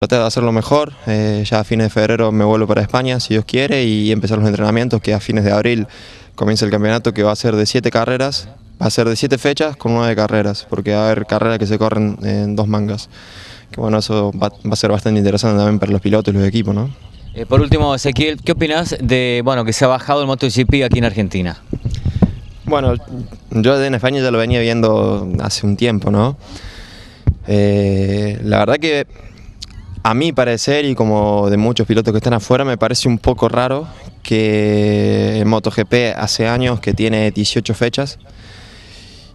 Tratar de hacerlo mejor, eh, ya a fines de febrero me vuelvo para España, si Dios quiere, y empezar los entrenamientos, que a fines de abril comienza el campeonato, que va a ser de siete carreras, va a ser de siete fechas con nueve carreras, porque va a haber carreras que se corren en dos mangas. Que bueno, eso va, a ser bastante interesante también para los pilotos y los equipos, ¿no? Eh, por último, Ezequiel, ¿qué opinas de bueno que se ha bajado el MotoGP aquí en Argentina? Bueno, yo en España ya lo venía viendo hace un tiempo, ¿no? Eh, la verdad que a mi parecer y como de muchos pilotos que están afuera, me parece un poco raro que MotoGP hace años que tiene 18 fechas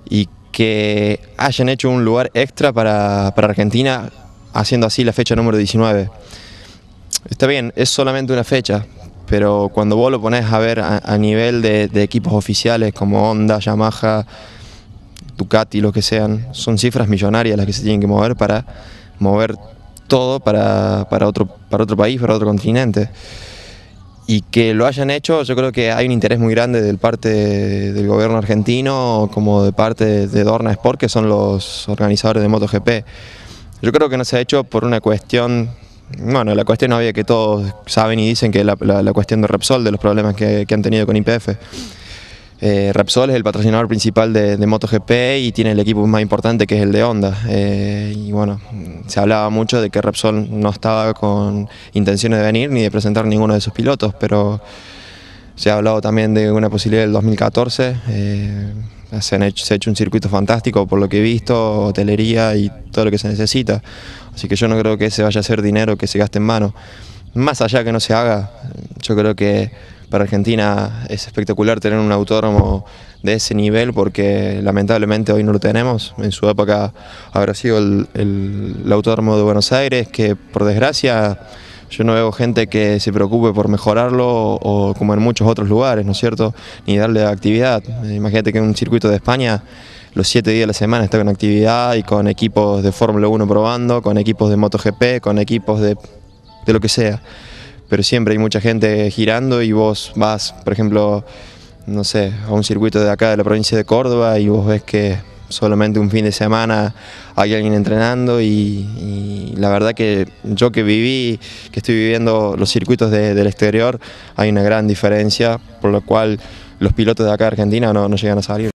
y que hayan hecho un lugar extra para, Argentina haciendo así la fecha número 19. Está bien, es solamente una fecha, pero cuando vos lo pones a ver a, nivel de, de, equipos oficiales como Honda, Yamaha, Ducati, lo que sean, son cifras millonarias las que se tienen que mover para mover todo para, para, otro, para otro país, para otro continente. Y que lo hayan hecho, yo creo que hay un interés muy grande del parte del gobierno argentino, como de parte de Dorna Sport, que son los organizadores de MotoGP. Yo creo que no se ha hecho por una cuestión bueno, la cuestión había que todos saben y dicen que es la, cuestión de Repsol, de los problemas que, que han tenido con IPF. Eh, Repsol es el patrocinador principal de, MotoGP y tiene el equipo más importante que es el de Honda. Eh, y bueno, se hablaba mucho de que Repsol no estaba con intenciones de venir ni de presentar ninguno de sus pilotos, pero se ha hablado también de una posibilidad del 2014. Eh, se, ha hecho un circuito fantástico por lo que he visto, hotelería y todo lo que se necesita. Así que yo no creo que ese vaya a ser dinero que se gaste en mano. Más allá que no se haga, yo creo que para Argentina es espectacular tener un autódromo de ese nivel porque lamentablemente hoy no lo tenemos. En su época habrá sido el, autódromo de Buenos Aires que por desgracia yo no veo gente que se preocupe por mejorarlo o como en muchos otros lugares, ¿no es cierto? Ni darle actividad. Eh, imagínate que en un circuito de España los siete días de la semana está con actividad y con equipos de Fórmula 1 probando, con equipos de MotoGP, con equipos de lo que sea pero siempre hay mucha gente girando y vos vas, por ejemplo, no sé, a un circuito de acá de la provincia de Córdoba y vos ves que solamente un fin de semana hay alguien entrenando y, la verdad que yo que viví, que estoy viviendo los circuitos del exterior, hay una gran diferencia, por lo cual los pilotos de acá de Argentina no, no llegan a salir.